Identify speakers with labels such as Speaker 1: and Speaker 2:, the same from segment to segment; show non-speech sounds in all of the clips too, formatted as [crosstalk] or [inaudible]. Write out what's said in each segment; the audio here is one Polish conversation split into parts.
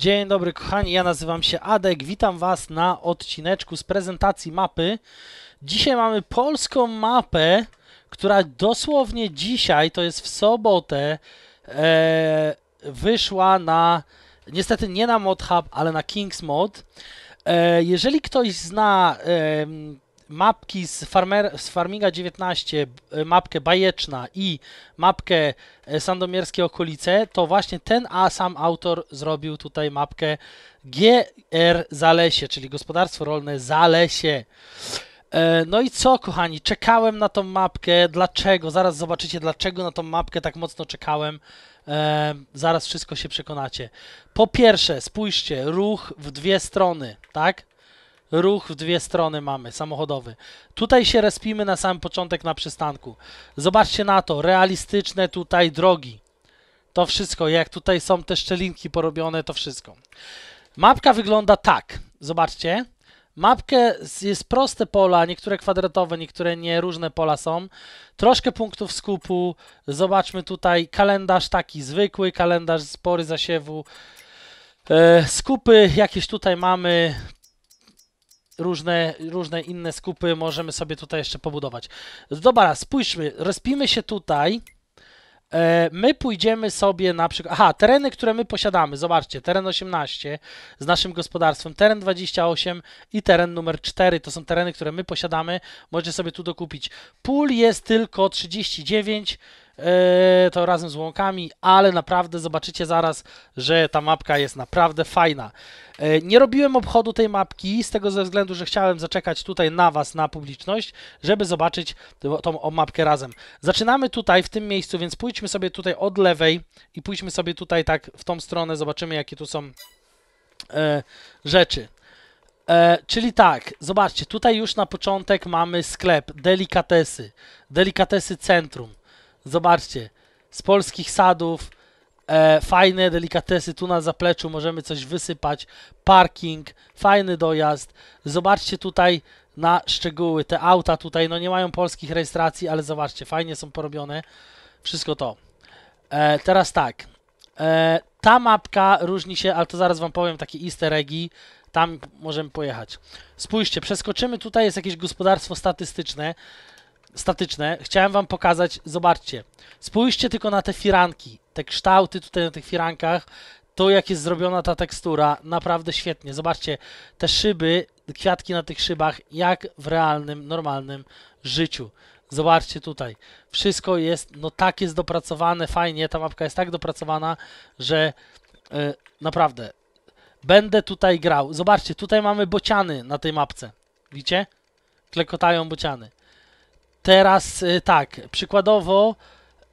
Speaker 1: Dzień dobry kochani, ja nazywam się Adek, witam Was na odcineczku z prezentacji mapy. Dzisiaj mamy polską mapę, która dosłownie dzisiaj, to jest w sobotę, e, wyszła na, niestety nie na ModHub, ale na Kings Mod. E, jeżeli ktoś zna e, mapki z, farmer, z Farminga 19, e, mapkę Bajeczna i mapkę e, Sandomierskie okolice, to właśnie ten a sam autor zrobił tutaj mapkę GR Zalesie, czyli gospodarstwo rolne Zalesie. E, no i co, kochani, czekałem na tą mapkę. Dlaczego? Zaraz zobaczycie, dlaczego na tą mapkę tak mocno czekałem. zaraz wszystko się przekonacie. Po pierwsze, spójrzcie, ruch w dwie strony, tak? ruch w dwie strony mamy, samochodowy. Tutaj się respimy na sam początek na przystanku. Zobaczcie na to, realistyczne tutaj drogi. To wszystko, jak tutaj są te szczelinki porobione, to wszystko. Mapka wygląda tak, zobaczcie. Mapkę jest proste pola, niektóre kwadratowe, niektóre nie, różne pola są. Troszkę punktów skupu, zobaczmy tutaj kalendarz taki zwykły, kalendarz spory zasiewu. E, skupy jakieś tutaj mamy, różne, różne inne skupy możemy sobie tutaj jeszcze pobudować. Dobra, spójrzmy, Rozpimy się tutaj. E, my pójdziemy sobie na przykład. Aha, tereny, które my posiadamy. Zobaczcie, teren 18 z naszym gospodarstwem, teren 28 i teren numer 4. To są tereny, które my posiadamy. Możecie sobie tu dokupić. Pól jest tylko 39. Eee, to razem z łąkami, ale naprawdę zobaczycie zaraz, że ta mapka jest naprawdę fajna. Eee, nie robiłem obchodu tej mapki z tego ze względu, że chciałem zaczekać tutaj na Was, na publiczność, żeby zobaczyć tą mapkę razem. Zaczynamy tutaj, w tym miejscu, więc pójdźmy sobie tutaj od lewej i pójdźmy sobie tutaj tak w tą stronę, zobaczymy jakie tu są e, rzeczy. E, czyli tak, zobaczcie, tutaj już na początek mamy sklep, delikatesy, delikatesy centrum. Zobaczcie, z polskich sadów, e, fajne delikatesy tu na zapleczu, możemy coś wysypać, parking, fajny dojazd. Zobaczcie tutaj na szczegóły, te auta tutaj, no nie mają polskich rejestracji, ale zobaczcie, fajnie są porobione, wszystko to. E, teraz tak, e, ta mapka różni się, ale to zaraz wam powiem, takie easter eggi, tam możemy pojechać. Spójrzcie, przeskoczymy, tutaj jest jakieś gospodarstwo statystyczne, statyczne, chciałem wam pokazać, zobaczcie, spójrzcie tylko na te firanki, te kształty tutaj na tych firankach, to jak jest zrobiona ta tekstura, naprawdę świetnie. Zobaczcie, te szyby, kwiatki na tych szybach, jak w realnym, normalnym życiu. Zobaczcie tutaj, wszystko jest, no tak jest dopracowane, fajnie, ta mapka jest tak dopracowana, że e, naprawdę, będę tutaj grał. Zobaczcie, tutaj mamy bociany na tej mapce, widzicie? Klekotają bociany. Teraz y, tak, przykładowo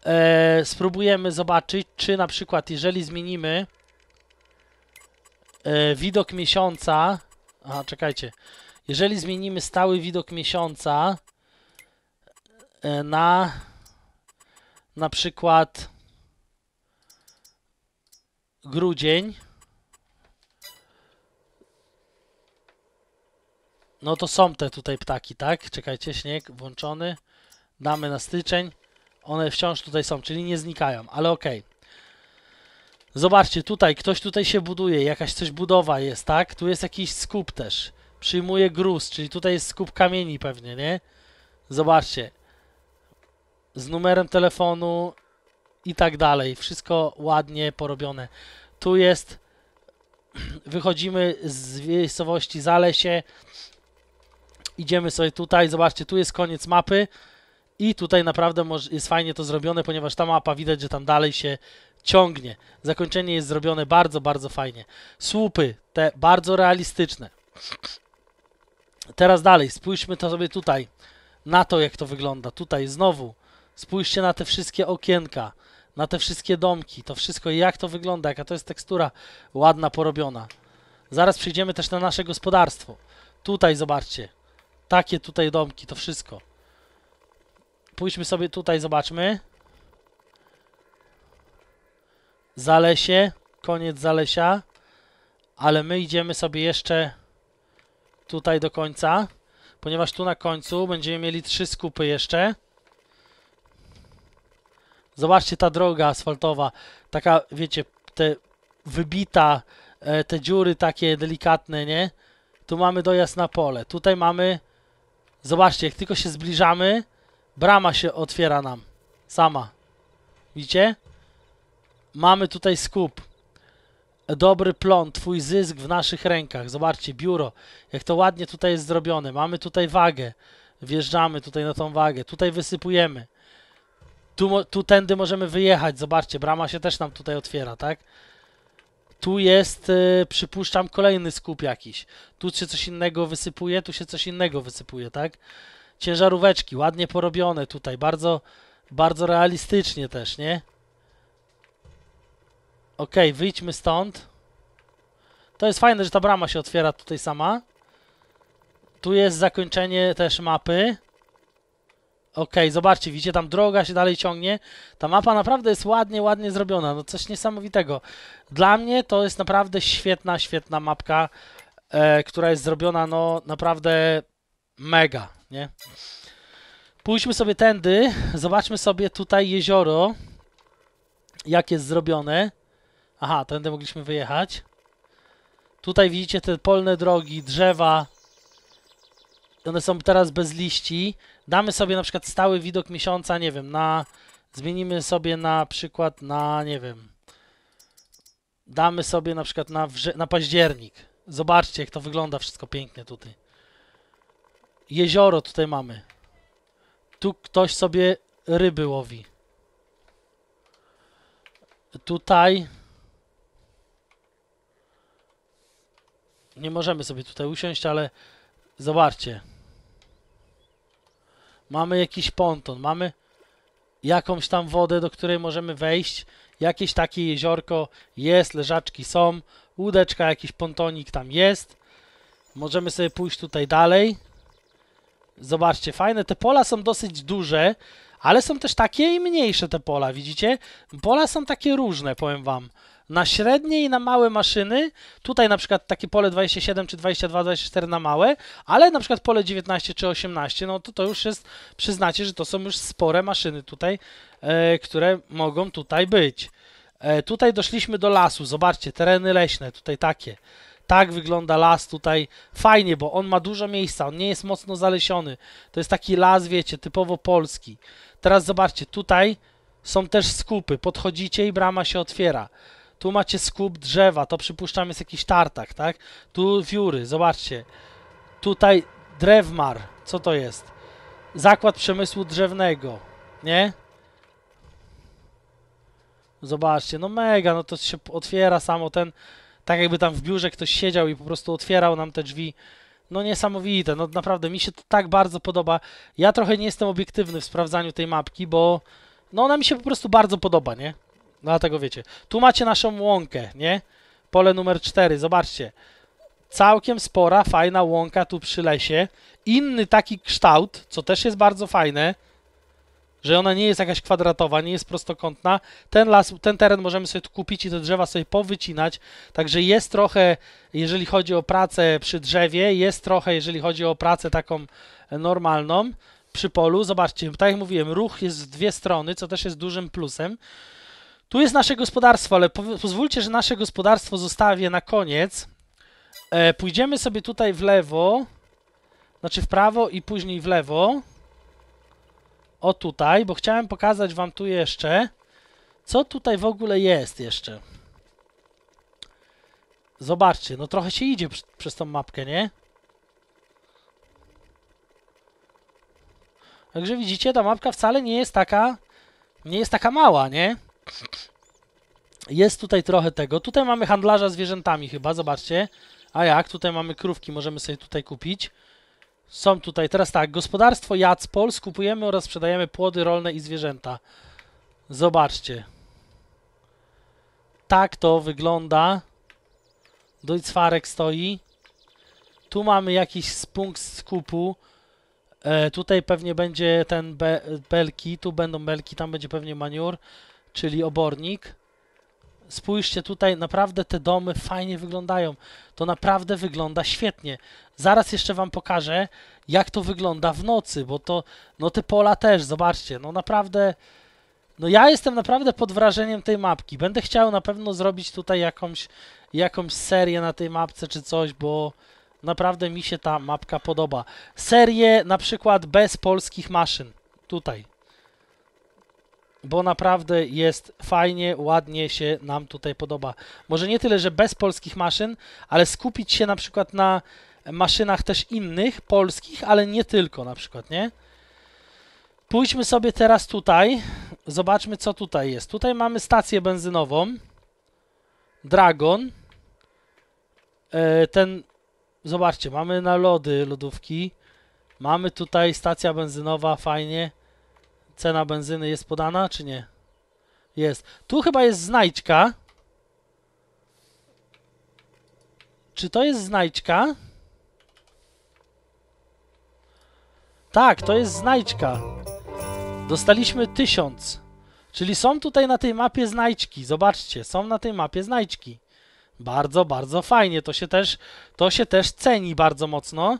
Speaker 1: e, spróbujemy zobaczyć, czy na przykład jeżeli zmienimy e, widok miesiąca, a czekajcie, jeżeli zmienimy stały widok miesiąca e, na na przykład grudzień, No to są te tutaj ptaki, tak? Czekajcie, śnieg włączony. Damy na styczeń. One wciąż tutaj są, czyli nie znikają, ale okej. Okay. Zobaczcie, tutaj ktoś tutaj się buduje, jakaś coś budowa jest, tak? Tu jest jakiś skup też. Przyjmuje gruz, czyli tutaj jest skup kamieni pewnie, nie? Zobaczcie. Z numerem telefonu i tak dalej. Wszystko ładnie porobione. Tu jest... [clears throat] Wychodzimy z miejscowości Zalesie Idziemy sobie tutaj, zobaczcie, tu jest koniec mapy i tutaj naprawdę jest fajnie to zrobione, ponieważ ta mapa widać, że tam dalej się ciągnie. Zakończenie jest zrobione bardzo, bardzo fajnie. Słupy, te bardzo realistyczne. Teraz dalej, spójrzmy to sobie tutaj, na to jak to wygląda. Tutaj znowu, spójrzcie na te wszystkie okienka, na te wszystkie domki, to wszystko, jak to wygląda, jaka to jest tekstura ładna, porobiona. Zaraz przejdziemy też na nasze gospodarstwo. Tutaj zobaczcie, takie tutaj domki, to wszystko. Pójdźmy sobie tutaj, zobaczmy. Zalesie, koniec Zalesia. Ale my idziemy sobie jeszcze tutaj do końca, ponieważ tu na końcu będziemy mieli trzy skupy jeszcze. Zobaczcie ta droga asfaltowa, taka, wiecie, te wybita, e, te dziury takie delikatne, nie? Tu mamy dojazd na pole, tutaj mamy Zobaczcie, jak tylko się zbliżamy, brama się otwiera nam. Sama. Widzicie? Mamy tutaj skup. Dobry plon, twój zysk w naszych rękach. Zobaczcie, biuro, jak to ładnie tutaj jest zrobione. Mamy tutaj wagę. Wjeżdżamy tutaj na tą wagę. Tutaj wysypujemy. Tu, tu tędy możemy wyjechać. Zobaczcie, brama się też nam tutaj otwiera, tak? tu jest, y, przypuszczam, kolejny skup jakiś. Tu się coś innego wysypuje, tu się coś innego wysypuje, tak? Ciężaróweczki, ładnie porobione tutaj, bardzo, bardzo realistycznie też, nie? Ok, wyjdźmy stąd. To jest fajne, że ta brama się otwiera tutaj sama. Tu jest zakończenie też mapy. Okej, okay, zobaczcie, widzicie, tam droga się dalej ciągnie. Ta mapa naprawdę jest ładnie, ładnie zrobiona. No coś niesamowitego. Dla mnie to jest naprawdę świetna, świetna mapka, e, która jest zrobiona, no naprawdę mega, nie? Pójdźmy sobie tędy, zobaczmy sobie tutaj jezioro, jak jest zrobione. Aha, tędy mogliśmy wyjechać. Tutaj widzicie te polne drogi, drzewa. One są teraz bez liści damy sobie na przykład stały widok miesiąca, nie wiem, na, zmienimy sobie na przykład na, nie wiem, damy sobie na przykład na, na październik. Zobaczcie, jak to wygląda wszystko pięknie tutaj. Jezioro tutaj mamy. Tu ktoś sobie ryby łowi. Tutaj... Nie możemy sobie tutaj usiąść, ale zobaczcie mamy jakiś ponton, mamy jakąś tam wodę, do której możemy wejść, jakieś takie jeziorko jest, leżaczki są, łódeczka, jakiś pontonik tam jest. Możemy sobie pójść tutaj dalej. Zobaczcie, fajne. Te pola są dosyć duże, ale są też takie i mniejsze te pola, widzicie? Pola są takie różne, powiem wam na średnie i na małe maszyny. Tutaj na przykład takie pole 27 czy 22, 24 na małe, ale na przykład pole 19 czy 18, no to to już jest, przyznacie, że to są już spore maszyny tutaj, e, które mogą tutaj być. E, tutaj doszliśmy do lasu, zobaczcie, tereny leśne, tutaj takie. Tak wygląda las tutaj fajnie, bo on ma dużo miejsca, on nie jest mocno zalesiony. To jest taki las, wiecie, typowo polski. Teraz zobaczcie, tutaj są też skupy. Podchodzicie i brama się otwiera. Tu macie skup drzewa, to przypuszczam jest jakiś tartak, tak? Tu wióry, zobaczcie. Tutaj drewmar, co to jest? Zakład przemysłu drzewnego, nie? Zobaczcie, no mega, no to się otwiera samo ten, tak jakby tam w biurze ktoś siedział i po prostu otwierał nam te drzwi. No niesamowite, no naprawdę mi się to tak bardzo podoba. Ja trochę nie jestem obiektywny w sprawdzaniu tej mapki, bo no ona mi się po prostu bardzo podoba, nie? Dlatego no, wiecie. Tu macie naszą łąkę, nie? Pole numer 4, zobaczcie. Całkiem spora, fajna łąka tu przy lesie. Inny taki kształt, co też jest bardzo fajne, że ona nie jest jakaś kwadratowa, nie jest prostokątna. Ten las, ten teren możemy sobie tu kupić i te drzewa sobie powycinać. Także jest trochę, jeżeli chodzi o pracę przy drzewie, jest trochę, jeżeli chodzi o pracę taką e, normalną przy polu. Zobaczcie, tak jak mówiłem, ruch jest w dwie strony, co też jest dużym plusem. Tu jest nasze gospodarstwo, ale pozwólcie, że nasze gospodarstwo zostawię na koniec. E, pójdziemy sobie tutaj w lewo, znaczy w prawo i później w lewo. O tutaj, bo chciałem pokazać wam tu jeszcze, co tutaj w ogóle jest jeszcze. Zobaczcie, no trochę się idzie pr przez tą mapkę, nie? Także widzicie, ta mapka wcale nie jest taka, nie jest taka mała, nie? Jest tutaj trochę tego. Tutaj mamy handlarza zwierzętami chyba, zobaczcie. A jak? Tutaj mamy krówki, możemy sobie tutaj kupić. Są tutaj, teraz tak, gospodarstwo Jacpol, skupujemy oraz sprzedajemy płody rolne i zwierzęta. Zobaczcie. Tak to wygląda. Dojcwarek stoi. Tu mamy jakiś punkt skupu. E, tutaj pewnie będzie ten be belki, tu będą belki, tam będzie pewnie maniur czyli obornik. Spójrzcie tutaj, naprawdę te domy fajnie wyglądają. To naprawdę wygląda świetnie. Zaraz jeszcze Wam pokażę, jak to wygląda w nocy, bo to, no te pola też, zobaczcie, no naprawdę, no ja jestem naprawdę pod wrażeniem tej mapki. Będę chciał na pewno zrobić tutaj jakąś, jakąś serię na tej mapce czy coś, bo naprawdę mi się ta mapka podoba. Serię na przykład bez polskich maszyn, tutaj, bo naprawdę jest fajnie, ładnie się nam tutaj podoba. Może nie tyle, że bez polskich maszyn, ale skupić się na przykład na maszynach też innych, polskich, ale nie tylko na przykład, nie? Pójdźmy sobie teraz tutaj, zobaczmy co tutaj jest. Tutaj mamy stację benzynową, Dragon, e, ten, zobaczcie, mamy na lody lodówki, mamy tutaj stacja benzynowa, fajnie, Cena benzyny jest podana, czy nie? Jest. Tu chyba jest znajdźka. Czy to jest znajdźka? Tak, to jest znajdźka. Dostaliśmy tysiąc. Czyli są tutaj na tej mapie znajdźki. Zobaczcie, są na tej mapie znajdźki. Bardzo, bardzo fajnie. To się też, to się też ceni bardzo mocno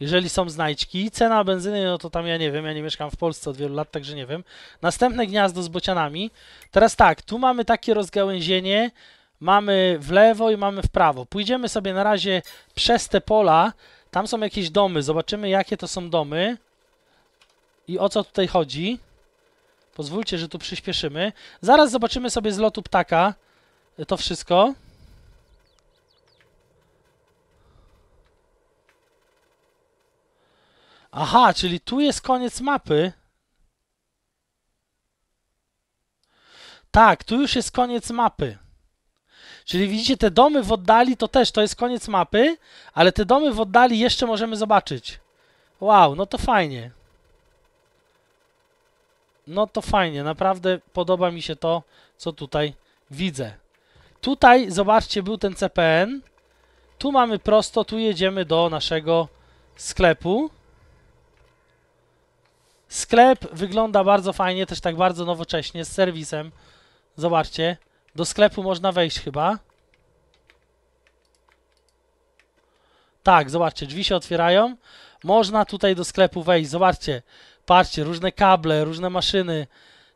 Speaker 1: jeżeli są znajdźki. Cena benzyny, no to tam ja nie wiem, ja nie mieszkam w Polsce od wielu lat, także nie wiem. Następne gniazdo z bocianami. Teraz tak, tu mamy takie rozgałęzienie, mamy w lewo i mamy w prawo. Pójdziemy sobie na razie przez te pola, tam są jakieś domy, zobaczymy jakie to są domy i o co tutaj chodzi. Pozwólcie, że tu przyspieszymy. Zaraz zobaczymy sobie z lotu ptaka to wszystko. Aha, czyli tu jest koniec mapy. Tak, tu już jest koniec mapy. Czyli widzicie, te domy w oddali to też, to jest koniec mapy, ale te domy w oddali jeszcze możemy zobaczyć. Wow, no to fajnie. No to fajnie, naprawdę podoba mi się to, co tutaj widzę. Tutaj, zobaczcie, był ten CPN. Tu mamy prosto, tu jedziemy do naszego sklepu. Sklep wygląda bardzo fajnie, też tak bardzo nowocześnie, z serwisem. Zobaczcie. Do sklepu można wejść chyba. Tak, zobaczcie, drzwi się otwierają. Można tutaj do sklepu wejść, zobaczcie. Patrzcie, różne kable, różne maszyny,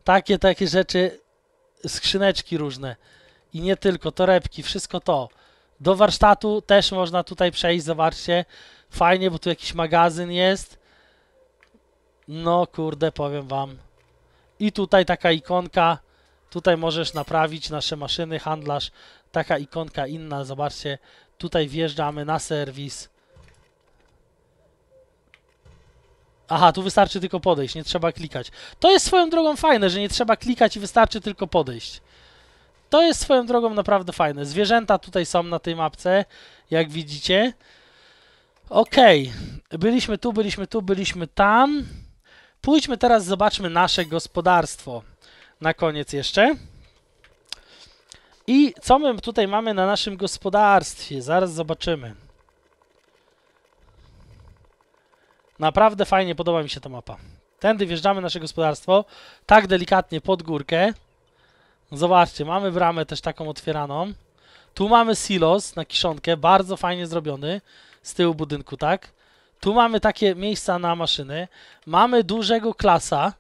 Speaker 1: takie, takie rzeczy, skrzyneczki różne. I nie tylko, torebki, wszystko to. Do warsztatu też można tutaj przejść, zobaczcie. Fajnie, bo tu jakiś magazyn jest. No kurde, powiem wam. I tutaj taka ikonka. Tutaj możesz naprawić nasze maszyny, handlarz. Taka ikonka inna, zobaczcie. Tutaj wjeżdżamy na serwis. Aha, tu wystarczy tylko podejść, nie trzeba klikać. To jest swoją drogą fajne, że nie trzeba klikać i wystarczy tylko podejść. To jest swoją drogą naprawdę fajne. Zwierzęta tutaj są na tej mapce, jak widzicie. Okej, okay. byliśmy tu, byliśmy tu, byliśmy tam. Pójdźmy teraz, zobaczmy nasze gospodarstwo. Na koniec jeszcze. I co my tutaj mamy na naszym gospodarstwie? Zaraz zobaczymy. Naprawdę fajnie podoba mi się ta mapa. Tędy wjeżdżamy nasze gospodarstwo, tak delikatnie pod górkę. Zobaczcie, mamy bramę też taką otwieraną. Tu mamy silos na kiszonkę, bardzo fajnie zrobiony z tyłu budynku, tak? Tu mamy takie miejsca na maszyny. Mamy dużego klasa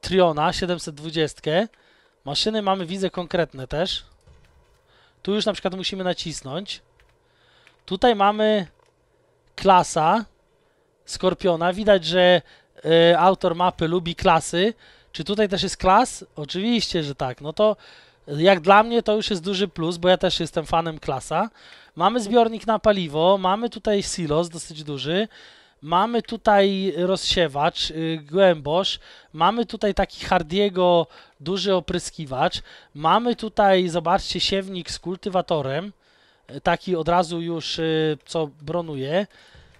Speaker 1: Triona 720. Maszyny mamy, widzę, konkretne też. Tu już na przykład musimy nacisnąć. Tutaj mamy klasa Skorpiona. Widać, że y, autor mapy lubi klasy. Czy tutaj też jest klas? Oczywiście, że tak. No to jak dla mnie to już jest duży plus, bo ja też jestem fanem klasa. Mamy zbiornik na paliwo, mamy tutaj silos dosyć duży, mamy tutaj rozsiewacz, yy, głębosz, mamy tutaj taki Hardiego duży opryskiwacz, mamy tutaj, zobaczcie, siewnik z kultywatorem, y, taki od razu już, yy, co bronuje.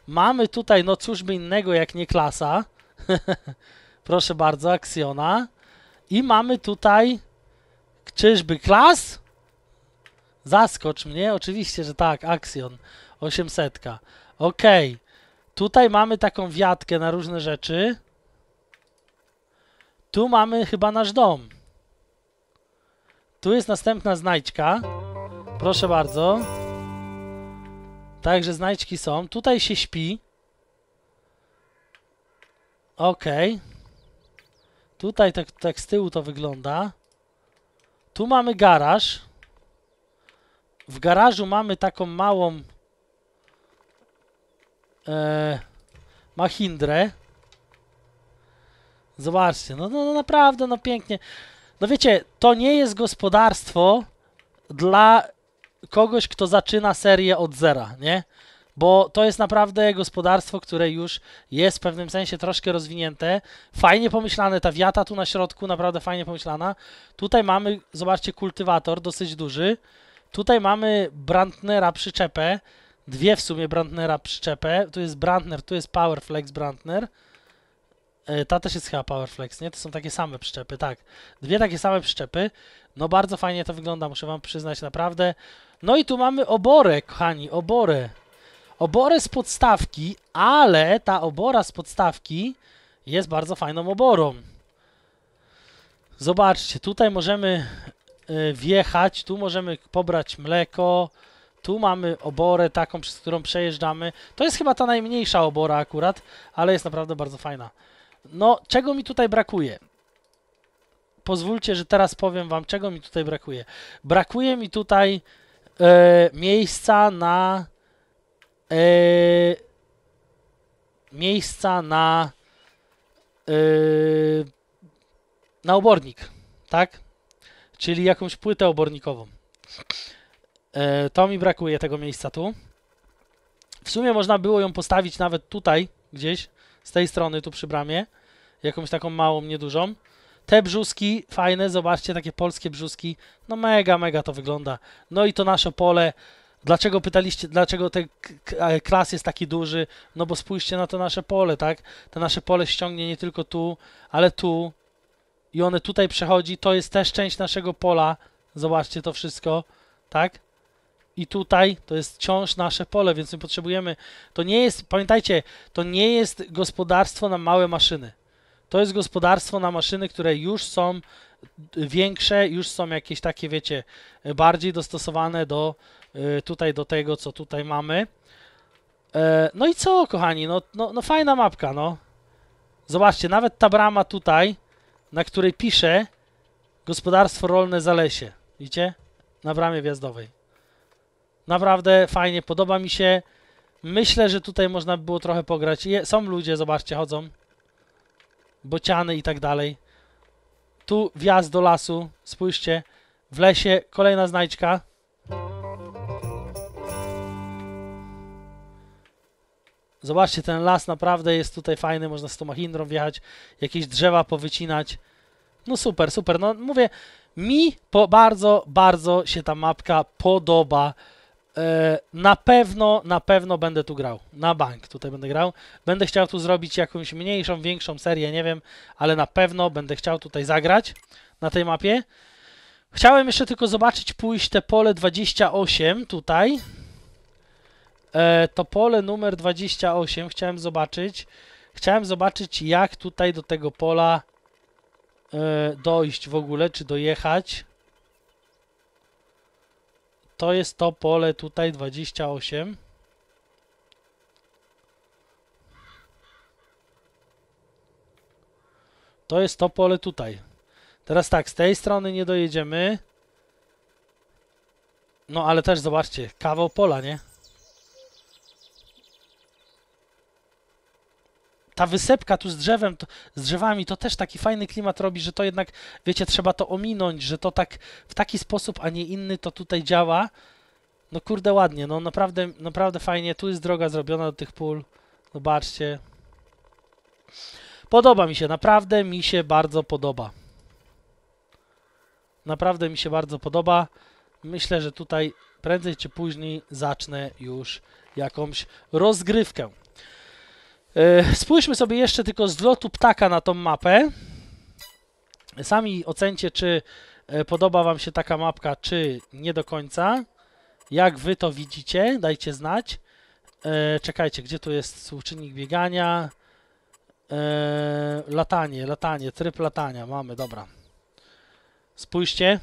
Speaker 1: Mamy tutaj, no cóż by innego jak nie klasa, [laughs] proszę bardzo, Aksjona. I mamy tutaj Czyżby klas? Zaskocz mnie, oczywiście, że tak, Axion 800. Okej. Okay. Tutaj mamy taką wiatkę na różne rzeczy. Tu mamy chyba nasz dom. Tu jest następna znajdźka. Proszę bardzo. Także znajdźki są. Tutaj się śpi. Okej. Okay. Tutaj tak, tak z tyłu to wygląda. Tu mamy garaż. W garażu mamy taką małą e, machindrę. Zobaczcie, no, no, no naprawdę, no pięknie. No wiecie, to nie jest gospodarstwo dla kogoś, kto zaczyna serię od zera, nie? bo to jest naprawdę gospodarstwo, które już jest w pewnym sensie troszkę rozwinięte. Fajnie pomyślane, ta wiata tu na środku, naprawdę fajnie pomyślana. Tutaj mamy, zobaczcie, kultywator dosyć duży. Tutaj mamy Brandnera przyczepę, dwie w sumie Brandnera przyczepę. Tu jest Brandner, tu jest Powerflex Brandner. E, ta też jest chyba Powerflex, nie? To są takie same przyczepy, tak. Dwie takie same przyczepy. No bardzo fajnie to wygląda, muszę wam przyznać, naprawdę. No i tu mamy oborę, kochani, oborę oborę z podstawki, ale ta obora z podstawki jest bardzo fajną oborą. Zobaczcie, tutaj możemy y, wjechać, tu możemy pobrać mleko, tu mamy oborę taką, przez którą przejeżdżamy. To jest chyba ta najmniejsza obora akurat, ale jest naprawdę bardzo fajna. No, czego mi tutaj brakuje? Pozwólcie, że teraz powiem wam, czego mi tutaj brakuje. Brakuje mi tutaj e, miejsca na E, miejsca na e, na obornik, tak? Czyli jakąś płytę obornikową. E, to mi brakuje tego miejsca tu. W sumie można było ją postawić nawet tutaj, gdzieś, z tej strony, tu przy bramie. Jakąś taką małą, niedużą. Te brzuski fajne, zobaczcie, takie polskie brzuski. No mega, mega to wygląda. No i to nasze pole Dlaczego pytaliście, dlaczego ten klas jest taki duży? No bo spójrzcie na to nasze pole, tak? To nasze pole ściągnie nie tylko tu, ale tu i one tutaj przechodzi, to jest też część naszego pola. Zobaczcie to wszystko, tak? I tutaj to jest wciąż nasze pole, więc my potrzebujemy. To nie jest, pamiętajcie, to nie jest gospodarstwo na małe maszyny. To jest gospodarstwo na maszyny, które już są większe, już są jakieś takie, wiecie, bardziej dostosowane do Y, tutaj do tego, co tutaj mamy. E, no i co, kochani, no, no, no fajna mapka, no. Zobaczcie, nawet ta brama tutaj, na której pisze gospodarstwo rolne Zalesie. Widzicie? Na bramie wjazdowej. Naprawdę fajnie, podoba mi się. Myślę, że tutaj można by było trochę pograć. Je, są ludzie, zobaczcie, chodzą. Bociany i tak dalej. Tu wjazd do lasu, spójrzcie. W lesie kolejna znajdźka. Zobaczcie, ten las naprawdę jest tutaj fajny, można z tą machindrą wjechać, jakieś drzewa powycinać. No super, super. No mówię, mi po bardzo, bardzo się ta mapka podoba. E, na pewno, na pewno będę tu grał. Na bank tutaj będę grał. Będę chciał tu zrobić jakąś mniejszą, większą serię, nie wiem, ale na pewno będę chciał tutaj zagrać na tej mapie. Chciałem jeszcze tylko zobaczyć, pójść te pole 28 tutaj, e, to pole numer 28 chciałem zobaczyć. Chciałem zobaczyć, jak tutaj do tego pola e, dojść w ogóle, czy dojechać. To jest to pole tutaj 28. To jest to pole tutaj. Teraz tak, z tej strony nie dojedziemy. No ale też zobaczcie, kawał pola, nie? ta wysepka tu z drzewem, to, z drzewami, to też taki fajny klimat robi, że to jednak, wiecie, trzeba to ominąć, że to tak w taki sposób, a nie inny to tutaj działa. No kurde ładnie, no naprawdę, naprawdę fajnie. Tu jest droga zrobiona do tych pól. Zobaczcie. Podoba mi się, naprawdę mi się bardzo podoba. Naprawdę mi się bardzo podoba. Myślę, że tutaj prędzej czy później zacznę już jakąś rozgrywkę. E, spójrzmy sobie jeszcze tylko z lotu ptaka na tą mapę. Sami ocencie, czy e, podoba Wam się taka mapka, czy nie do końca. Jak Wy to widzicie, dajcie znać. E, czekajcie, gdzie tu jest współczynnik biegania? latanie, latanie, tryb latania. Mamy, dobra. Spójrzcie.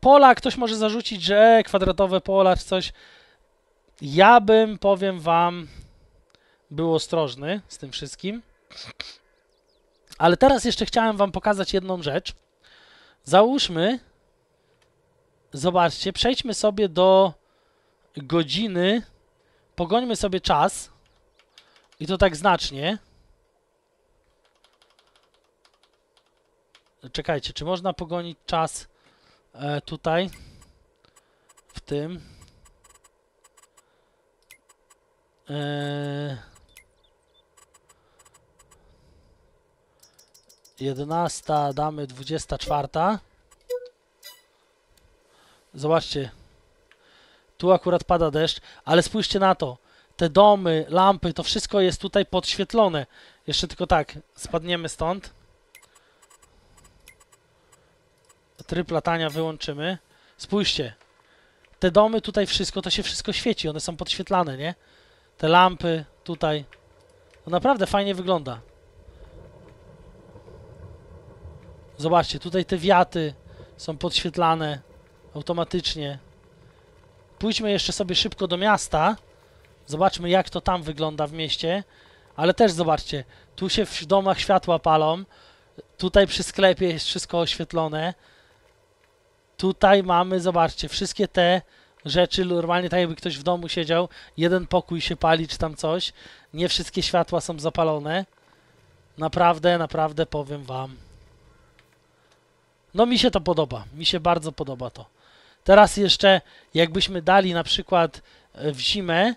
Speaker 1: Pola, ktoś może zarzucić, że kwadratowe pola czy coś. Ja bym, powiem wam, był ostrożny z tym wszystkim. Ale teraz jeszcze chciałem wam pokazać jedną rzecz. Załóżmy, zobaczcie, przejdźmy sobie do godziny, pogońmy sobie czas i to tak znacznie. Czekajcie, czy można pogonić czas e, tutaj w tym? E, jedenasta damy, dwudziesta czwarta. Zobaczcie. Tu akurat pada deszcz, ale spójrzcie na to. Te domy, lampy, to wszystko jest tutaj podświetlone. Jeszcze tylko tak, spadniemy stąd. Tryb latania wyłączymy. Spójrzcie. Te domy, tutaj wszystko, to się wszystko świeci. One są podświetlane, nie? Te lampy tutaj. To no naprawdę fajnie wygląda. Zobaczcie, tutaj te wiaty są podświetlane automatycznie. Pójdźmy jeszcze sobie szybko do miasta. Zobaczmy, jak to tam wygląda w mieście. Ale też zobaczcie, tu się w domach światła palą. Tutaj przy sklepie jest wszystko oświetlone. Tutaj mamy, zobaczcie, wszystkie te rzeczy, normalnie tak jakby ktoś w domu siedział, jeden pokój się pali czy tam coś, nie wszystkie światła są zapalone. Naprawdę, naprawdę powiem wam. No mi się to podoba, mi się bardzo podoba to. Teraz jeszcze, jakbyśmy dali na przykład e, w zimę,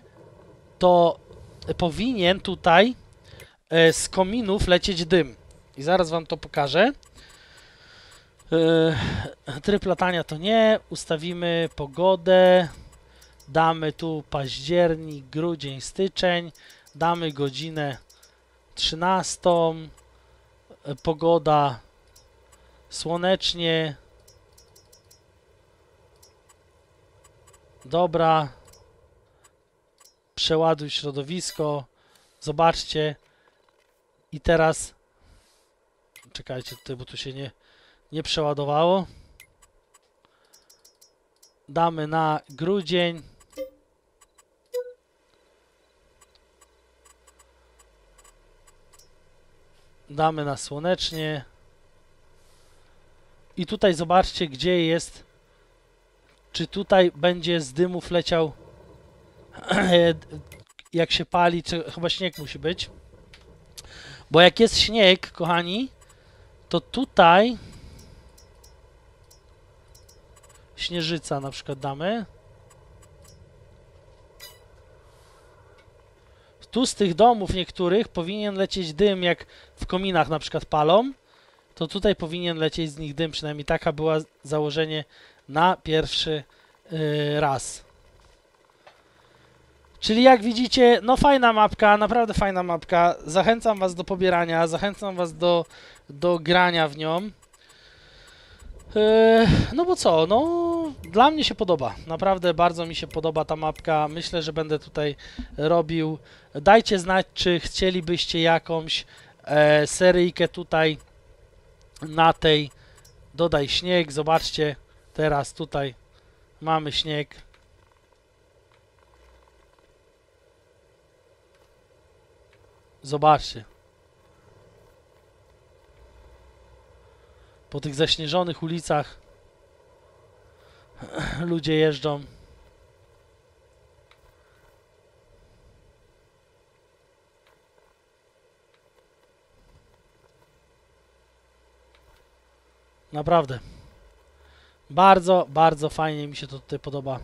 Speaker 1: to powinien tutaj e, z kominów lecieć dym. I zaraz wam to pokażę. E, tryb latania to nie. Ustawimy pogodę. Damy tu październik, grudzień, styczeń. Damy godzinę 13. E, pogoda słonecznie. Dobra. Przeładuj środowisko. Zobaczcie. I teraz... Czekajcie tutaj, bo tu się nie nie przeładowało. Damy na grudzień. Damy na słonecznie. I tutaj zobaczcie, gdzie jest. Czy tutaj będzie z dymów leciał, [clears throat] jak się pali, czy chyba śnieg musi być. Bo jak jest śnieg, kochani, to tutaj śnieżyca na przykład damy. Tu z tych domów niektórych powinien lecieć dym, jak w kominach na przykład palą, to tutaj powinien lecieć z nich dym, przynajmniej taka była założenie na pierwszy yy, raz. Czyli jak widzicie, no fajna mapka, naprawdę fajna mapka. Zachęcam was do pobierania, zachęcam was do, do grania w nią. Yy, no bo co, no dla mnie się podoba, naprawdę bardzo mi się podoba ta mapka, myślę, że będę tutaj robił. Dajcie znać, czy chcielibyście jakąś e, seryjkę tutaj na tej, dodaj śnieg, zobaczcie, teraz tutaj mamy śnieg. Zobaczcie. po tych zaśnieżonych ulicach ludzie jeżdżą. Naprawdę. Bardzo, bardzo fajnie mi się to tutaj podoba.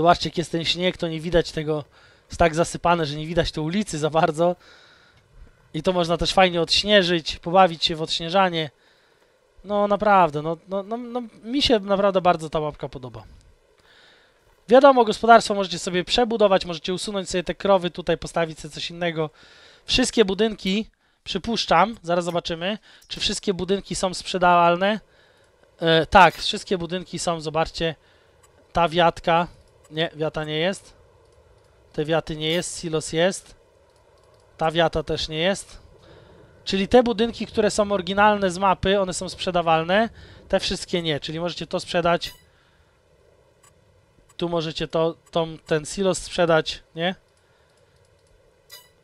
Speaker 1: Zobaczcie, jak jest ten śnieg, to nie widać tego, jest tak zasypane, że nie widać tej ulicy za bardzo. I to można też fajnie odśnieżyć, pobawić się w odśnieżanie. No naprawdę, no, no, no, no mi się naprawdę bardzo ta łapka podoba. Wiadomo, gospodarstwo możecie sobie przebudować, możecie usunąć sobie te krowy, tutaj postawić sobie coś innego. Wszystkie budynki, przypuszczam, zaraz zobaczymy, czy wszystkie budynki są sprzedawalne. E, tak, wszystkie budynki są, zobaczcie, ta wiatka. Nie, wiata nie jest. Te wiaty nie jest, silos jest. Ta wiata też nie jest. Czyli te budynki, które są oryginalne z mapy, one są sprzedawalne. Te wszystkie nie, czyli możecie to sprzedać. Tu możecie to, tą, ten silos sprzedać, nie?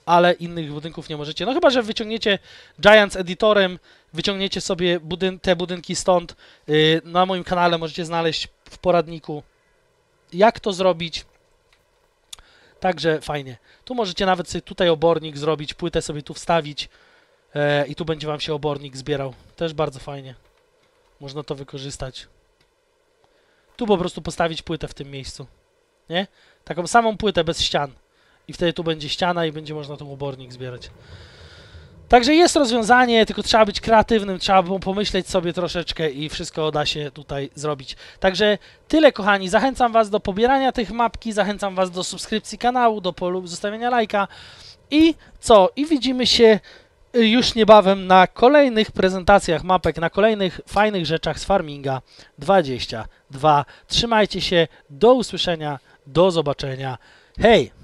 Speaker 1: ale innych budynków nie możecie. No chyba, że wyciągniecie Giants Editorem, wyciągniecie sobie budyn te budynki stąd. Yy, na moim kanale możecie znaleźć w poradniku jak to zrobić. Także fajnie. Tu możecie nawet sobie tutaj obornik zrobić, płytę sobie tu wstawić e, i tu będzie Wam się obornik zbierał. Też bardzo fajnie. Można to wykorzystać. Tu po prostu postawić płytę w tym miejscu. Nie? Taką samą płytę bez ścian. I wtedy tu będzie ściana i będzie można tu obornik zbierać. Także jest rozwiązanie, tylko trzeba być kreatywnym, trzeba było pomyśleć sobie troszeczkę i wszystko da się tutaj zrobić. Także tyle kochani, zachęcam Was do pobierania tych mapki, zachęcam Was do subskrypcji kanału, do zostawienia lajka i co? I widzimy się y, już niebawem na kolejnych prezentacjach mapek, na kolejnych fajnych rzeczach z Farminga 22. Trzymajcie się, do usłyszenia, do zobaczenia, hej!